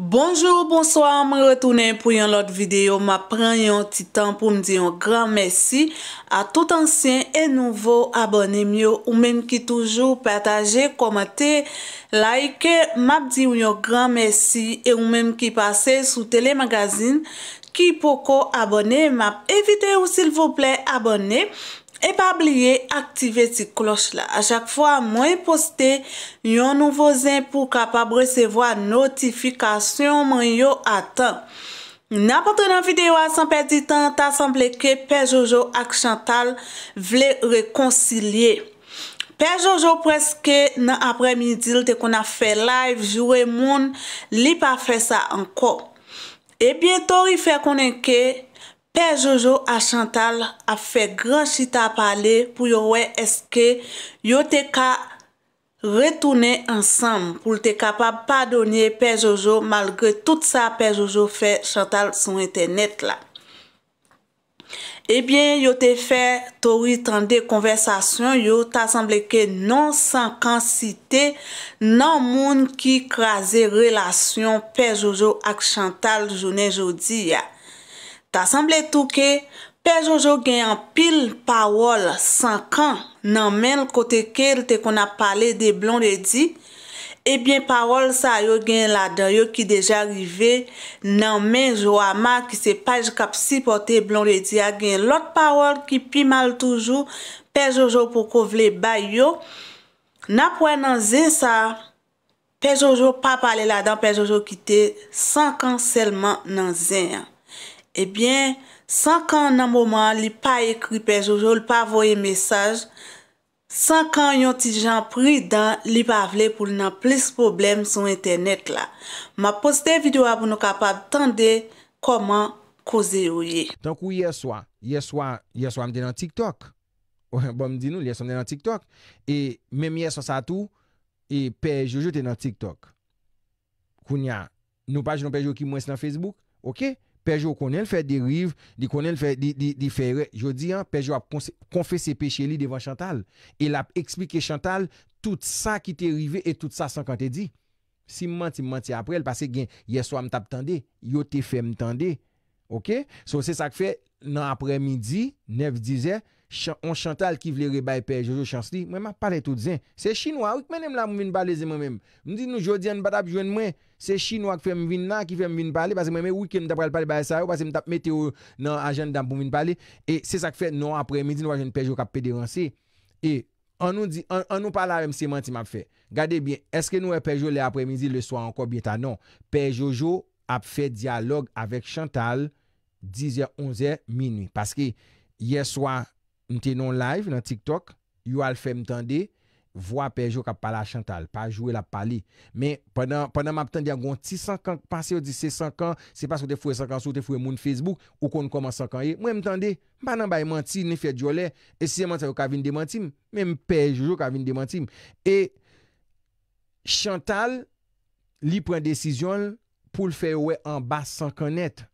Bonjour, bonsoir, me retounen pou yon lot videyo, ma pren yon titan pou mdi yon gran mersi a tout ansyen e nouvo abonem yo ou menm ki toujou pataje, komate, like, map di yon gran mersi e ou menm ki pase sou telemagazin ki poko abonem, map evite ou sil vople abonem. E pa bliye aktive ti kloch la. A chak fwa mwen poste yon nou vozen pou kapab resevo a notifikasyon mwen yo atan. Na pote nan videyo a sanpe di tan, ta sanble ke pe Jojo ak Chantal vle rekoncilie. Pe Jojo preske nan apre midil te kon a fe live, jwe moun, li pa fe sa anko. E bientor i fe konen ke... Pe Jojo a Chantal a fe gran chita pale pou yo we eske yo te ka retoune ansam pou te kapab pa donye Pe Jojo malgre tout sa Pe Jojo fe Chantal son internet la. Ebyen eh yo te fe tori tan de konversasyon yo ta semble ke non san kan cite nan moun ki krasi relasyon Pe Jojo ak Chantal jounen jodi ya. Ta sanble tou ke, pe Jojo gen an pil pawol sankan nan men l kote ker te kon a pale de eh blon redi, ebyen pawol sa yo gen ladan yo ki deja rive nan men Joama ki se paj kap si pote blon redi a gen l ot pawol ki pi mal toujou, pe Jojo pou kovle bay yo, nan pou en nan zen sa, pe Jojo pa pale ladan, pe Jojo kite sankan selman nan zen an. Ebyen, 5 an nan mouman li pa ekri Pe Jojo, li pa avoye mesaj, 5 an yon ti jan pri dan li pa avle pou li nan plis problem sou internet la. Ma poste video apou nou kapab tande koman koze ou ye. Tonk ou ye swa, ye swa, ye swa mden nan TikTok. Ou mdi nou, ye swa mden nan TikTok. E menm ye swa sa tou, e Pe Jojo ten nan TikTok. Kounya, nou page nou Pe Jojo ki mwen se nan Facebook, ok? Pejou konen fè deriv, di konen fè, di, di, di, di fè rè. Jodi, an, pejou ap konfè se pechè li devan Chantal. El ap eksplike Chantal, tout sa ki te rive et tout sa san kan te di. Si menti, menti aprel, pase gen, yeswa m tap tende, yo te fè m tende. Ok? So se sak fè, nan apre midi, nev dizè, On Chantal ki vle rebay Per Jojo Chansli, mwen ma pale tout zin. Se chinois, wik menem la mwen vin pale zin mwen menm. Mwen di nou jodi an batap jwen mwen. Se chinois ki fè mwen vin nan, ki fè mwen vin pale, pase mwen men wiken nou tap pale pale baye sa yo, pase mwen tap meteo nan ajen dan mwen vin pale. E se sa ki fè, nou apremidi nou wajen Per Jojo kap pederansi. E an nou pala remsi manti mwen ap fè. Gade bien, eske nou e Per Jojo le apremidi le swa anko bienta? Non, Per Jojo ap fè diyalog avek Chantal 10 ye 11 ye minwi. Paske ye swa, Mte non live nan TikTok, yo al fe mtande, vwa pej yo ka pala Chantal, pa jowe la pali. Men, pwennan ma ptande an gwen ti 100 kan, pasi yo di se 100 kan, se pa sou te fwe 100 kan, sou te fwe moun Facebook, ou kon koman 100 kan ye, mwen mtande, manan bay manti, ne fwe djole, e siye manti yo ka vin de manti, men pej yo ka vin de manti, e Chantal li pren desisyon pou l fe wè an bas 100 kan nette.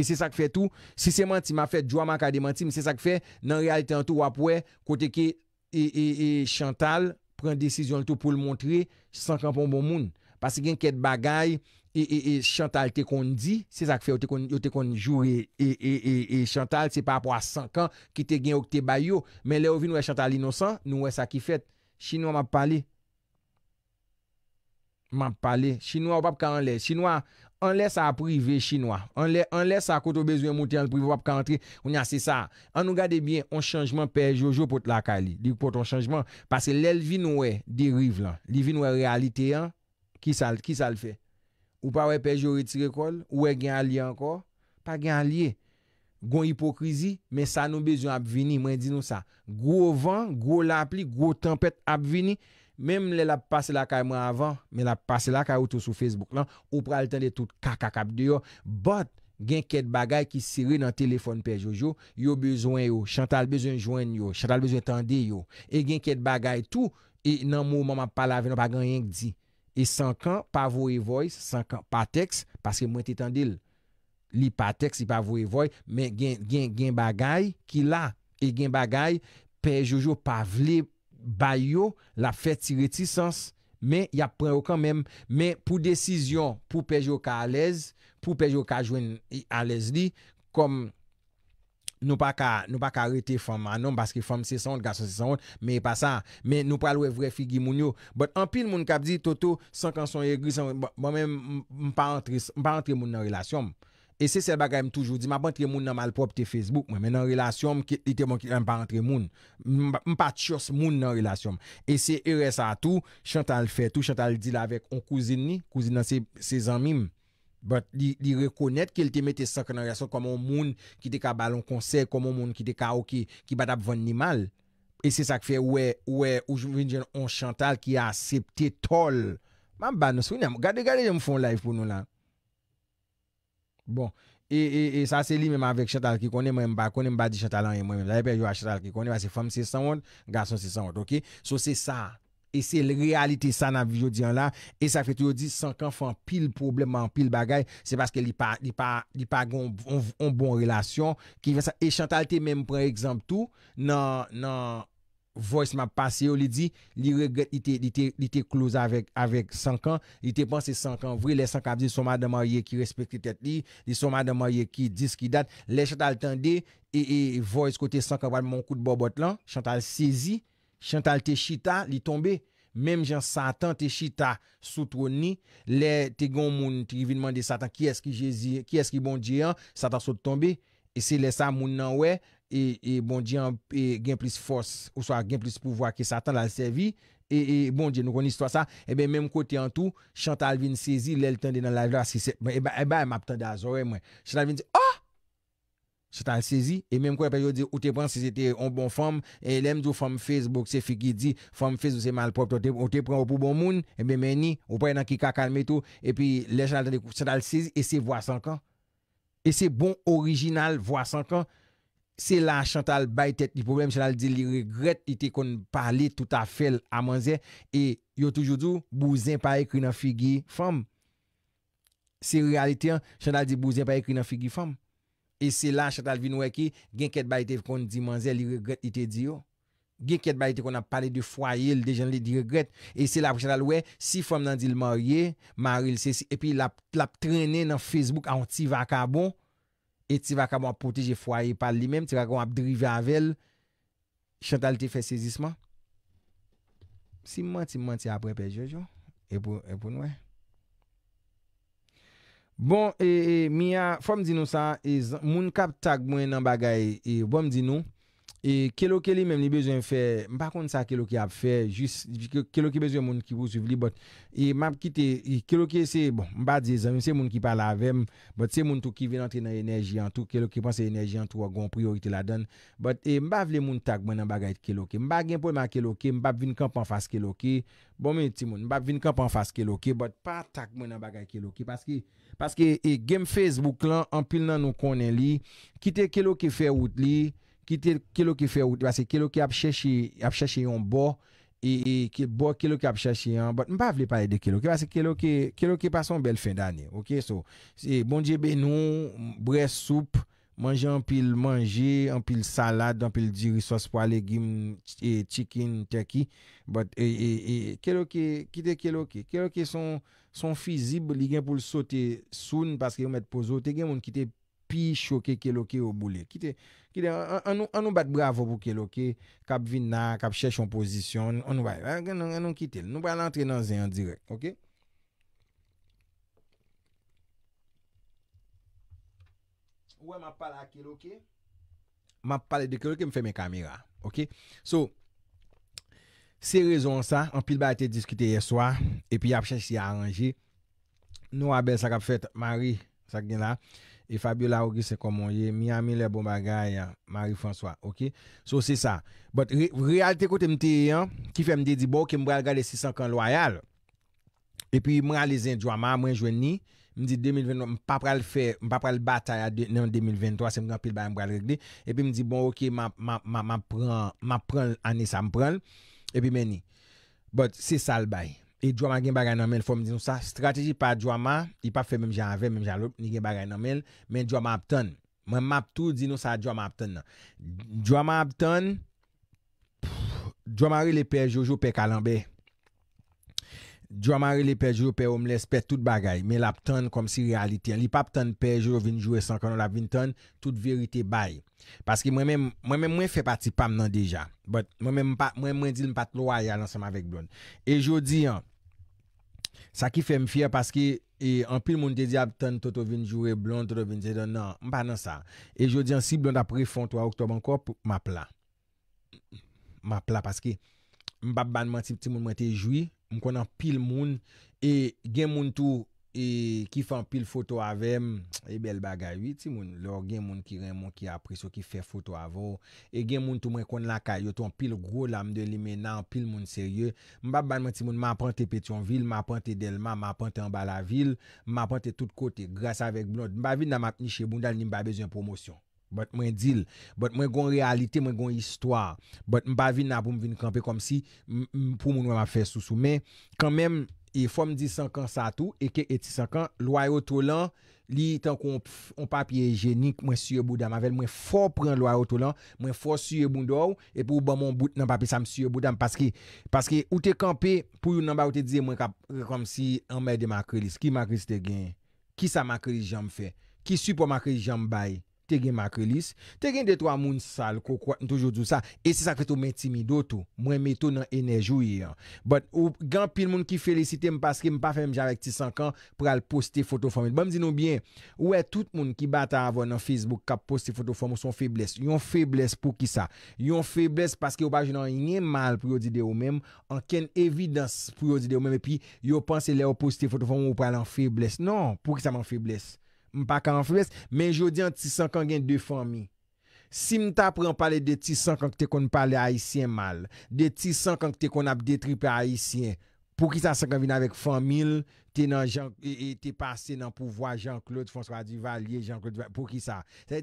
E se sak fe tou, si se manti ma fet, jwa man ka de manti, mi se sak fe nan realite an tou wapwe, kote ke e, e, e Chantal pren desisyon an tou pou l montre, se sankan pon bon moun. Pase gen ket bagay, e, e Chantal te kon di, se sak fe yo te kon jure e Chantal, se pa apwa sankan ki te gen ok te bayo. Men le ouvi nou e Chantal inosan, nou e sa ki fet. Chinwa map pale. Map pale. Chinwa wap ka anle. Chinwa... An lè sa prive chinois, an lè sa koto bezwen mouti an l prive wap kantri, ou nya se sa. An nou gade bien, an chanjman pe jojo pot lakali, pot an chanjman, pase lè l vi noue derive lan, li vi noue realite yan, ki sa l fe? Ou pa wè pe jojo retire kol, ou wè gen alie ankor? Pa gen alie, gon hipokrizi, men sa nou bezwen ap vini, mwen di nou sa. Gwo van, gwo lapli, gwo tempet ap vini, Mem li ap pase la kwa yo mwen avan men ap pase la kwa yon to sou Facebook na ou pra hli tande tout kaka kab de yo but gen kèd bagay ki siri nan telefon Pe Jojo yo bezon yo, Chantal bezon jwen yo, Chantal bezon tande yo e gen kèd bagay tou e nan mou mwen mwen palave nan bagan yon k di e san kan pa vô e voys, san kan pa teks paske mwen titan dil li pa teks, li pa vô e voys men gen bagay ki la e gen bagay Pe Jojo pa vlive bay yo la fet ti retisans men y ap pren yo kan men men pou desisyon pou pej yo ka alez pou pej yo ka jwen alez li kom nou pa ka nou pa ka rete fom anon baske fom se son, gaso se son men y pa sa, men nou pa lwe vre figi moun yo bot anpin moun kap di toto sankanson ye gri, mwen men mpa antre moun nan relasyon E se se baga yon toujou di, ma ban tre moun nan malprop te Facebook mwen, men nan relasyon mwen ki te mwen ki te mwen ban tre moun. Mpa tchos moun nan relasyon mwen. E se e resa tou, Chantal fè tou, Chantal di la vek, on kouzin ni, kouzin nan se zanmim, but li rekounet ke li te mette sak nan relasyon koman moun ki te ka balon konser, koman moun ki te ka oki, ki bada bvan ni mal. E se sak fè, wè, wè, oujou vinjen, on Chantal ki a septe tol. Mwa mba nou sounen, gade gade jen mfon live pou nou la. Bon, e, e, e sa se li mèm avèk Chantal ki konè mèm ba, konè mèm ba di Chantal an yè mèm mèm, la yè pè yò a Chantal ki konè mèm, se fèm se san wènd, gason se san wènd, ok? So se sa, e se lè realite sa nan video diyan la, e sa fè tou yo di, san kan fèm pil probleman, pil bagay, se baske li pa, li pa, li pa gèm, on bon relasyon, ki vè sa, e Chantal te mèm prè exemple tou, nan, nan... voice map pase yo li di, li regret li te close avèk sankan, li te panse sankan vre, le sankan ap di soma de ma yè ki respecte tet li, li soma de ma yè ki dis ki dat, le chantal tende, e voice kote sankan wè moun kout bo bot lan, chantal sezi, chantal te chita, li tombe, mèm jan satan te chita, sot wè ni, le te gon moun trivi nman de satan, ki eski bon diyan, satan sot tombe, e se lesa moun nan wè, E, e bon diyan e gen plis fos ou so a gen plis pouvoa ki satan lal sevi e, e bon diyan nou koni sitwa sa e ben menm kote an tou Chantal Vin Sezi lel tende nan la vla e ba e map tende a zowe mwen Chantal Vin sezi e menm kote apè yo di ou te pran sezi te on bon form e lem diyo form Facebook se fi ki di form Facebook se malprop ou te pran ou pou bon moun e ben meni ou pre nan ki ka kalme tou e pi lè Chantal Vin Sezi e se bon original ou se bon original Se la Chantal baytet di problem, Chantal di li regret ite kon parli tout a fel a manze. E yo toujou dou, bouzien pa ekri nan figi fom. Se realite an, Chantal di bouzien pa ekri nan figi fom. E se la Chantal vinwe ki, gen ket baytet kon di manze li regret ite di yo. Gen ket baytet kon ap pale de fwayel, de janle di regret. E se la Chantal we, si fom nan di li marye, marye li se si. E pi la trene nan Facebook anti-vaka bon. E ti va ka mwen poteje fwa e pal li menm, ti va ka mwen ap drive avel chantalite fe sezisman. Si mwen ti mwen ti aprepe jej yo, e pou noue. Bon, e miya, fom di nou sa, moun kap tag mwen nan bagay, e bom di nou. E keloke li menm li bezwen fè, mba kont sa keloke ap fè, jist keloke bezwen moun ki vou suv li, bot e mab kite, e keloke se, bon, mba dizen, mse moun ki pala avèm, bot se moun tou ki ven antre nan enerji an tou, keloke panse enerji an tou a gon priyo ite la don, bot e mba vle moun tak mwen an bagayit keloke, mba genpon an keloke, mba vin kamp an fas keloke, bon men ti moun, mba vin kamp an fas keloke, bot pa tak mwen an bagayit keloke, paske e genm Facebook lan, an pil nan nou konen li, kite keloke fè wout li, Kite kelo ki fe ou te basi, kelo ki ap cheshi yon bo, e, e bo kelo ki ap cheshi yon, bat mpa vle pare de kelo ki basi, kelo ki pasan bel fin dani, ok so. Se bonje benou, bre soupe, manje anpil manje, anpil salade, anpil diri sos pwa legim, e chikin teki, bat e, e, e kelo ki, kite kelo ki, kelo ki son fizib li gen pou l sote soun, paske yon met po zote, gen moun kite pizote, Pi chouke ke loke yo boule. Kite, an nou bat bravo pou ke loke. Kap vin na, kap chèch yon pozisyon. An nou bay, an nou kite. Nou bay an entre nan zè yon direk, ok? Ouwe, ma pala ke loke. Ma pale de ke loke m fèmè kamera, ok? So, se rezon sa, an pil bay te diskite yè swa. E pi ap chèch si a arranji. Nou a bel sa kap fèt, mari, sa gen la. E Fabio Laogri se komon ye, Miami le bon bagay ya, Marie-François, ok? So se sa. But realte kote mte yon, kife mde di bo, ok, mbra l gade 600 kan loayal. E pi mra le zin jwa, ma mwen jwen ni, mdi 2021, mpa pral fè, mpa pral batay a 2023, se mgan pil bayan mbra l regde. E pi mdi, bon, ok, ma pran, ma pran l ane sa, mpran. E pi meni. But se sal bayi. E djwa ma gen bagay nan men fòm di nou sa. Strateji pa djwa ma, i pa fe mèm jan ve, mèm jan lop, ni gen bagay nan men, men djwa ma ap ton. Mwen map tou di nou sa djwa ma ap ton nan. Djwa ma ap ton, djwa ma re le pe jojo pe kalanbe. Djwa ma re le pe jojo pe omles pe tout bagay, men la ap ton kom si realite. Li pa ap ton pe jojo vinjou e sankanon la vin ton, tout verite bay. Paske mwen mwen mwen fe pati pam nan deja. Mwen mwen mwen dil m pati loay alansanman vek blon. E jo di an, Sa ki fe m fyer paske e an pil moun te di ap ten toto vin jowe, blon, toto vin jowe, nan, m pa nan sa. E jodi an si blon apri fon to a oktob an kop, m ap la. M ap la paske m pa ban man ti pti moun man te jwi, m konan pil moun e gen moun tou E ki fan pil foto avèm, e bel baga yi ti moun, lor gen moun ki ren moun ki apre so ki fe foto avò, e gen moun tou mwen kon lakay yo ton pil gro lam de li menan, pil moun serye, mbap ban moun ti moun ma apante Petionville, ma apante Delma, ma apante Anbala ville, ma apante tout kote, grasa vek blot, mba vide nan map ni Cheboun dal ni mba bezen promosyon. Bat mwen dil, bat mwen gwen realite, mwen gwen histwa, bat mwen pa vin nan pou mwen vin kampe kom si, mwen pou moun wè ma fè sou sou. Men, kan men, e fò mwen di san kan sa tou, e ke eti san kan, lwa yo to lan, li tan kon papye genik mwen sye bou dam. Avel mwen fò pren lwa yo to lan, mwen fò sye bou do ou, epi ou ban mwen bout nan papye sa mwen sye bou dam. Paske, paske, ou te kampe, pou yon nan ba ou te dize mwen kap re kom si an mè de makrelis. Ki makrelis te gen? Ki sa makrelis jan mw fè? Ki sou pou makrelis jan mw baye? te gen makrelis, te gen detwa moun sal kou kwa n toujou djou sa, e si sa kretou men timidotou, mwen metou nan enerjouye an. But, ou gen pil moun ki felicite m paske m pa fe m jarek ti sankan pou al poste fotofonmou. Ba m di nou bien, ou e tout moun ki bat avon nan Facebook kap poste fotofonmou son feblesse, yon feblesse pou ki sa? Yon feblesse paske ou pa jenon yon mal pou yon dide ou menm, an ken evidans pou yon dide ou menm, epi yon panse le ou poste fotofonmou pou al an feblesse. Non, pou ki sa man feblesse? Men jodi an ti san kan gen de fami Si mta apre an pale de ti san Kank te kon pale haisyen mal De ti san kank te kon ap detripe haisyen Pou ki sa san kan vina vek famil Te nan jan e, e, Te pase nan pou vwa Jean-Claude Fons-Radi-Vallier Pou ki sa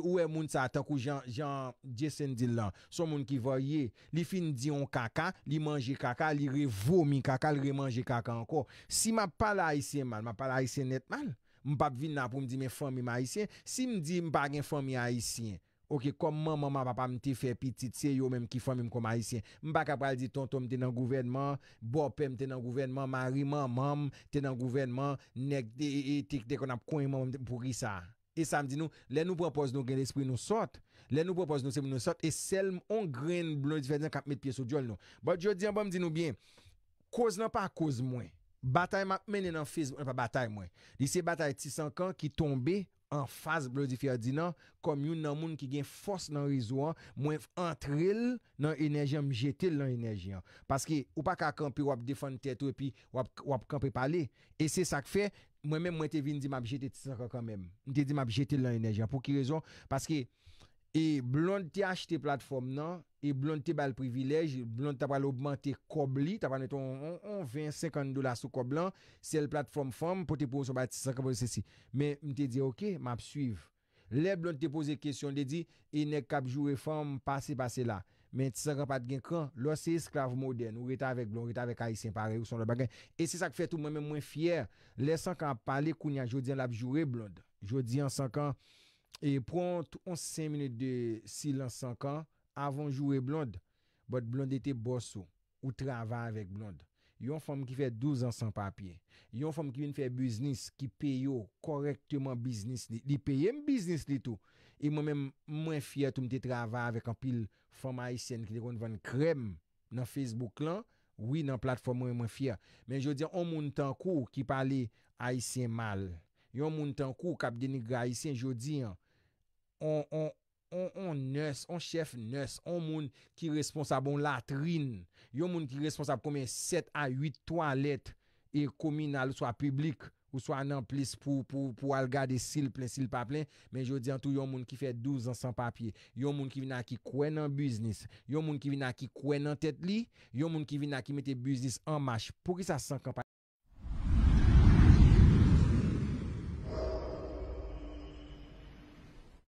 Ou e moun sa Tan kou Jean-Diessen Dilan Son moun ki voye Li fin di yon kaka Li manje kaka Li revomi kaka Li remanje kaka anko Si ma pale haisyen mal Ma pale haisyen net mal Mpap vin na pou mdi men fomi ma isyen. Si mdi mpap gen fomi a isyen. Ok, kon man man mpapa mti fe pitit se yo men ki fomi mko ma isyen. Mpap kapal di tonton mte nan gouvernman. Bopem mte nan gouvernman. Mari man man mte nan gouvernman. E, e, Nek de etik de kon ap kwen man mpo ri sa. E sa mdi nou, le nou propos nou gen espri nou sot. Le nou propos nou sep nou sot. E sel m on gren blon di fè di an kap met piye sou djol nou. Ba djol di an pa mdi nou bien. Koz nan pa koz mwen. batay map men en an fiz, an pa batay mwen li se batay ti sankan ki tombe an faz blo di fiyadina kom yon nan moun ki gen fos nan rezoan mwen antrel nan enerjian mjete l nan enerjian paske ou pa kakan pi wap defan tetwe pi wap kan pi pale e se sak fe, mwen men mwen te vin di mabjete ti sankan kan men, di di mabjete l nan enerjian, pou ki rezon, paske E blonde te achete platform nan, e blonde te bal privilej, blonde te apal obmante kobli, te apal neton, on vens 50 dola sou koblan, sel platform fom, pou te pose, ou pa ti sankan pwese se si. Men, mte di, ok, map suive. Le blonde te pose kesyon, de di, e nek kapjoure fom, pase, pase la. Men, ti sankan pat gen kan, lo se esklave moden, ou reta avek blonde, ou reta avek ayesen pare, ou son lo bagen. E se sak fete, ou mwen mwen fyer, les sankan pale kounia, jodi an lapjoure blonde. Jodi an sankan, E pront 11-5 minit de silan 5 an avon jouwe blonde. Bote blonde ete boso ou trava avèk blonde. Yon fòm ki fè 12 ansan papye. Yon fòm ki vin fè biznis ki peyo korektèman biznis li. Li peye m biznis li tou. E mwen mè mwen fia toum te trava avèk an pil fòm Aisyen kli roun van krem nan Facebook lan. Oui nan platfòm mwen mwen fia. Men jò di an moun tankou ki pale Aisyen mal. Yon moun tan kou kap deni graisyen, jodi an, on ners, on chef ners, on moun ki responsabon latrin, yon moun ki responsab konmen 7 a 8 toalet, e kominal ou swa publik, ou swa nan plis pou al gade sil plen, sil pa plen, men jodi an tou yon moun ki fe 12 ansan papye, yon moun ki vina ki kwen nan biznis, yon moun ki vina ki kwen nan tet li, yon moun ki vina ki mete biznis an mash, pou ki sa sankan pa.